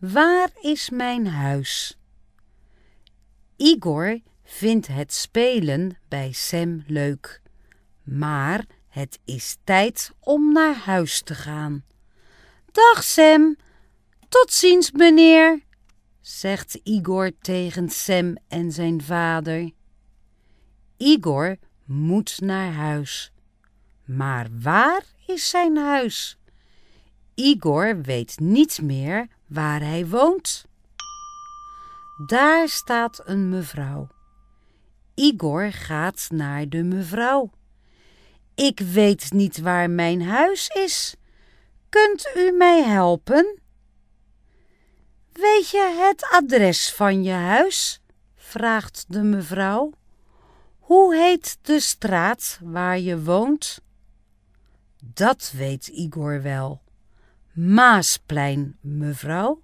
Waar is mijn huis? Igor vindt het spelen bij Sam leuk, maar het is tijd om naar huis te gaan. Dag Sam, tot ziens meneer, zegt Igor tegen Sam en zijn vader. Igor moet naar huis. Maar waar is zijn huis? Igor weet niet meer waar hij woont. Daar staat een mevrouw. Igor gaat naar de mevrouw. Ik weet niet waar mijn huis is. Kunt u mij helpen? Weet je het adres van je huis? vraagt de mevrouw. Hoe heet de straat waar je woont? Dat weet Igor wel. Maasplein, mevrouw.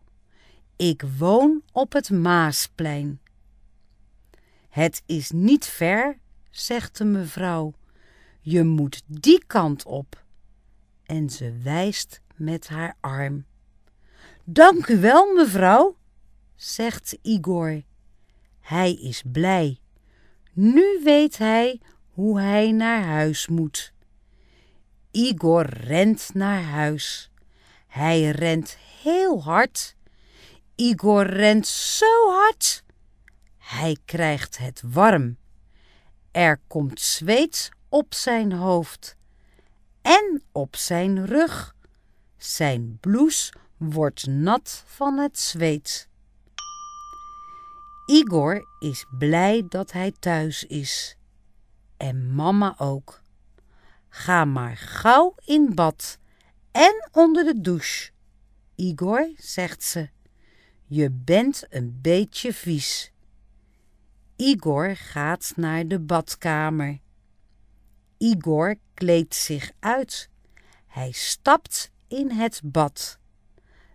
Ik woon op het Maasplein. Het is niet ver, zegt de mevrouw. Je moet die kant op. En ze wijst met haar arm. Dank u wel, mevrouw, zegt Igor. Hij is blij. Nu weet hij hoe hij naar huis moet. Igor rent naar huis. Hij rent heel hard. Igor rent zo hard. Hij krijgt het warm. Er komt zweet op zijn hoofd en op zijn rug. Zijn blouse wordt nat van het zweet. Igor is blij dat hij thuis is. En mama ook. Ga maar gauw in bad en onder de douche. Igor, zegt ze, je bent een beetje vies. Igor gaat naar de badkamer. Igor kleedt zich uit. Hij stapt in het bad.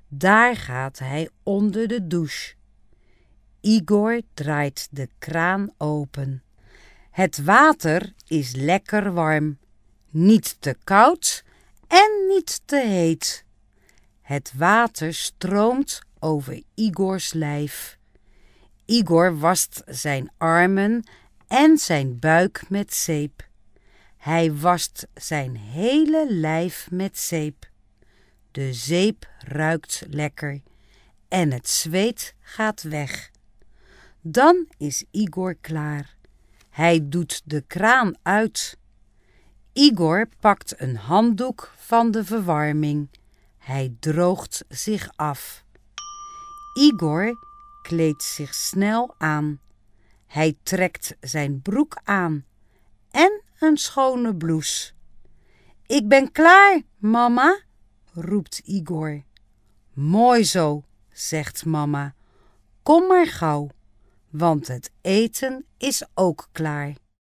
Daar gaat hij onder de douche. Igor draait de kraan open. Het water is lekker warm. Niet te koud, en niet te heet. Het water stroomt over Igors lijf. Igor wast zijn armen en zijn buik met zeep. Hij wast zijn hele lijf met zeep. De zeep ruikt lekker en het zweet gaat weg. Dan is Igor klaar. Hij doet de kraan uit Igor pakt een handdoek van de verwarming. Hij droogt zich af. Igor kleedt zich snel aan. Hij trekt zijn broek aan en een schone blouse. Ik ben klaar, mama, roept Igor. Mooi zo, zegt mama. Kom maar gauw, want het eten is ook klaar.